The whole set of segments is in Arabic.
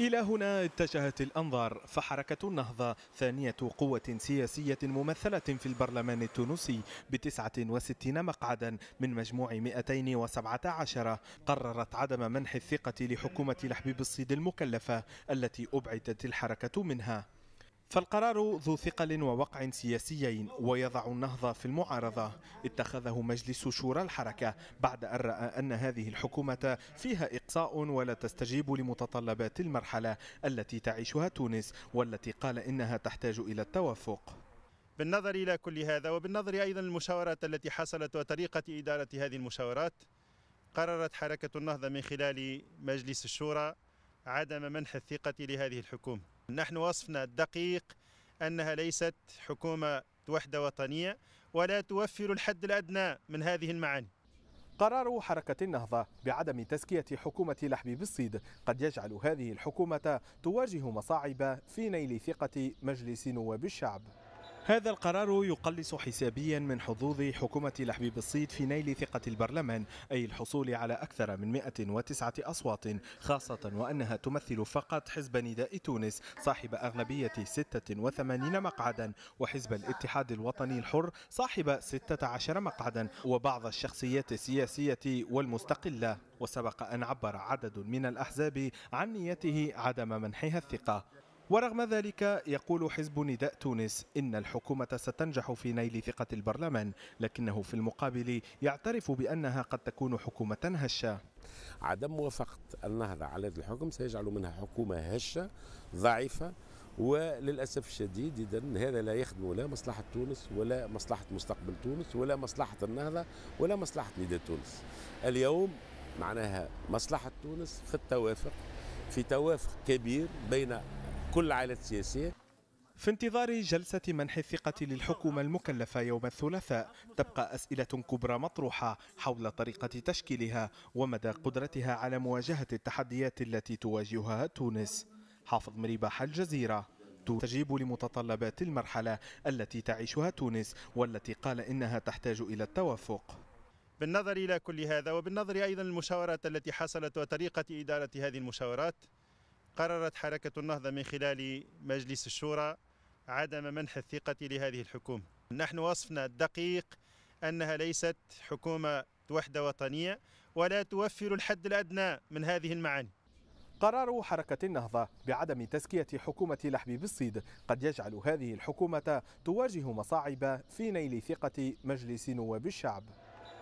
إلى هنا اتجهت الأنظار فحركة النهضة ثانية قوة سياسية ممثلة في البرلمان التونسي بتسعة وستين مقعدا من مجموع 217 قررت عدم منح الثقة لحكومة لحبيب الصيد المكلفة التي أبعدت الحركة منها فالقرار ذو ثقل ووقع سياسيين ويضع النهضة في المعارضة اتخذه مجلس شورى الحركة بعد أن رأى أن هذه الحكومة فيها إقصاء ولا تستجيب لمتطلبات المرحلة التي تعيشها تونس والتي قال إنها تحتاج إلى التوافق بالنظر إلى كل هذا وبالنظر أيضا للمشاورات التي حصلت وطريقة إدارة هذه المشاورات قررت حركة النهضة من خلال مجلس الشورى عدم منح الثقة لهذه الحكومة نحن وصفنا الدقيق أنها ليست حكومة وحدة وطنية ولا توفر الحد الأدنى من هذه المعاني قرار حركة النهضة بعدم تزكية حكومة لحم بالصيد قد يجعل هذه الحكومة تواجه مصاعب في نيل ثقة مجلس نواب الشعب هذا القرار يقلص حسابيا من حظوظ حكومة لحبيب الصيد في نيل ثقة البرلمان أي الحصول على أكثر من 109 أصوات خاصة وأنها تمثل فقط حزب نداء تونس صاحب أغلبية 86 مقعدا وحزب الاتحاد الوطني الحر صاحب 16 مقعدا وبعض الشخصيات السياسية والمستقلة وسبق أن عبر عدد من الأحزاب عن نيته عدم منحها الثقة ورغم ذلك يقول حزب نداء تونس إن الحكومة ستنجح في نيل ثقة البرلمان لكنه في المقابل يعترف بأنها قد تكون حكومة هشة عدم موافقة النهضة على هذا الحكم سيجعل منها حكومة هشة ضعيفة وللاسف الشديد اذا هذا لا يخدم لا مصلحه تونس ولا مصلحه مستقبل تونس ولا مصلحه النهضه ولا مصلحه نداء تونس. اليوم معناها مصلحه تونس في التوافق في توافق كبير بين كل عائلة سياسية في انتظار جلسة منح الثقة للحكومة المكلفة يوم الثلاثاء تبقى أسئلة كبرى مطروحة حول طريقة تشكيلها ومدى قدرتها على مواجهة التحديات التي تواجهها تونس حافظ مريباح الجزيرة تستجيب لمتطلبات المرحلة التي تعيشها تونس والتي قال إنها تحتاج إلى التوافق بالنظر إلى كل هذا وبالنظر أيضا للمشاورات التي حصلت وطريقة إدارة هذه المشاورات قررت حركة النهضة من خلال مجلس الشورى عدم منح الثقة لهذه الحكومة نحن وصفنا الدقيق أنها ليست حكومة وحدة وطنية ولا توفر الحد الأدنى من هذه المعاني قرار حركة النهضة بعدم تزكية حكومة لحم بالصيد قد يجعل هذه الحكومة تواجه مصاعب في نيل ثقة مجلس نواب الشعب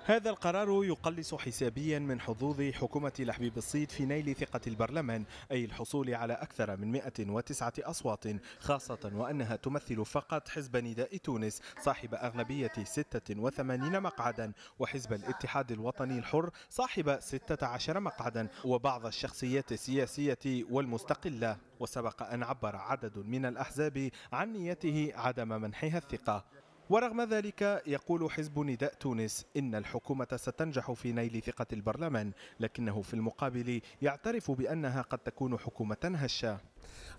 هذا القرار يقلص حسابيا من حظوظ حكومة لحبيب الصيد في نيل ثقة البرلمان أي الحصول على أكثر من 109 أصوات خاصة وأنها تمثل فقط حزب نداء تونس صاحب أغلبية 86 مقعدا وحزب الاتحاد الوطني الحر صاحب 16 مقعدا وبعض الشخصيات السياسية والمستقلة وسبق أن عبر عدد من الأحزاب عن نيته عدم منحها الثقة ورغم ذلك يقول حزب نداء تونس إن الحكومة ستنجح في نيل ثقة البرلمان لكنه في المقابل يعترف بأنها قد تكون حكومة هشة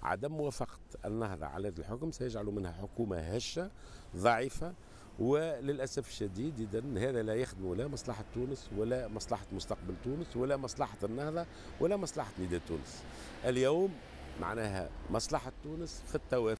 عدم موافقة النهضة على هذا الحكم سيجعل منها حكومة هشة ضعيفة وللاسف الشديد اذا هذا لا يخدم لا مصلحه تونس ولا مصلحه مستقبل تونس ولا مصلحه النهضه ولا مصلحه نداء تونس. اليوم معناها مصلحه تونس في التوافق